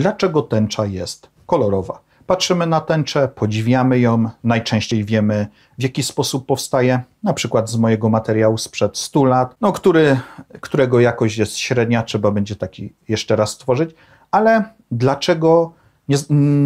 Dlaczego tęcza jest kolorowa? Patrzymy na tęczę, podziwiamy ją, najczęściej wiemy w jaki sposób powstaje, na przykład z mojego materiału sprzed 100 lat, no, który, którego jakość jest średnia, trzeba będzie taki jeszcze raz stworzyć, ale dlaczego nie,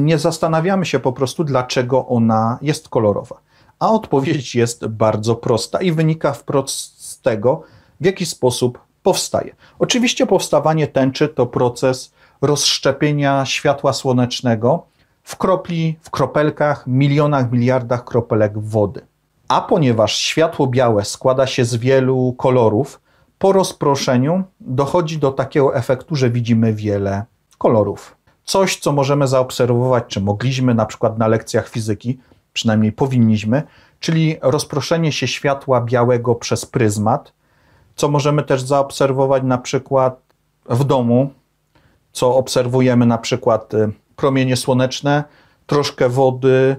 nie zastanawiamy się po prostu, dlaczego ona jest kolorowa? A odpowiedź jest bardzo prosta i wynika wprost z tego, w jaki sposób powstaje. Oczywiście powstawanie tęczy to proces rozszczepienia światła słonecznego w kropli, w kropelkach, milionach, miliardach kropelek wody. A ponieważ światło białe składa się z wielu kolorów, po rozproszeniu dochodzi do takiego efektu, że widzimy wiele kolorów. Coś, co możemy zaobserwować, czy mogliśmy na przykład na lekcjach fizyki, przynajmniej powinniśmy, czyli rozproszenie się światła białego przez pryzmat, co możemy też zaobserwować na przykład w domu, co obserwujemy na przykład y, promienie słoneczne, troszkę wody,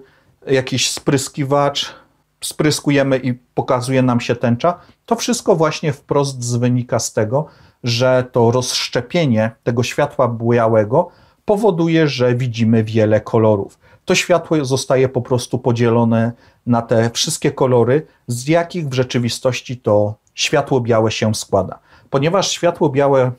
jakiś spryskiwacz, spryskujemy i pokazuje nam się tęcza. To wszystko właśnie wprost wynika z tego, że to rozszczepienie tego światła białego powoduje, że widzimy wiele kolorów. To światło zostaje po prostu podzielone na te wszystkie kolory, z jakich w rzeczywistości to światło białe się składa. Ponieważ światło białe,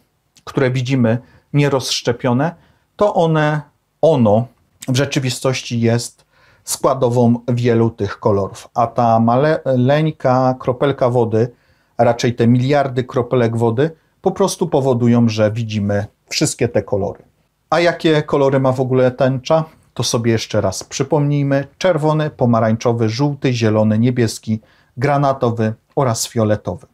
które widzimy, nierozszczepione, to one, ono w rzeczywistości jest składową wielu tych kolorów. A ta maleńka kropelka wody, a raczej te miliardy kropelek wody, po prostu powodują, że widzimy wszystkie te kolory. A jakie kolory ma w ogóle tęcza? To sobie jeszcze raz przypomnijmy: czerwony, pomarańczowy, żółty, zielony, niebieski, granatowy oraz fioletowy.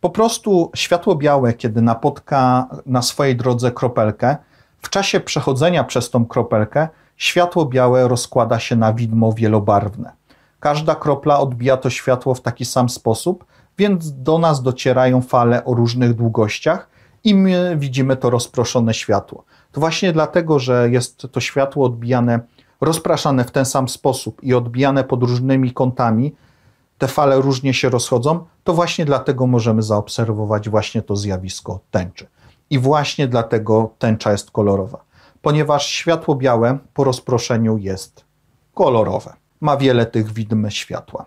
Po prostu światło białe, kiedy napotka na swojej drodze kropelkę, w czasie przechodzenia przez tą kropelkę światło białe rozkłada się na widmo wielobarwne. Każda kropla odbija to światło w taki sam sposób, więc do nas docierają fale o różnych długościach i my widzimy to rozproszone światło. To właśnie dlatego, że jest to światło odbijane, rozpraszane w ten sam sposób i odbijane pod różnymi kątami, te fale różnie się rozchodzą, to właśnie dlatego możemy zaobserwować właśnie to zjawisko tęczy. I właśnie dlatego tęcza jest kolorowa, ponieważ światło białe po rozproszeniu jest kolorowe. Ma wiele tych widm światła.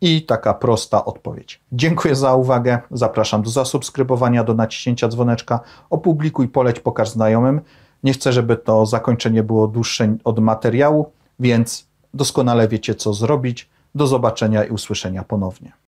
I taka prosta odpowiedź. Dziękuję za uwagę. Zapraszam do zasubskrybowania, do naciśnięcia dzwoneczka. Opublikuj, poleć, pokaż znajomym. Nie chcę, żeby to zakończenie było dłuższe od materiału, więc doskonale wiecie, co zrobić. Do zobaczenia i usłyszenia ponownie.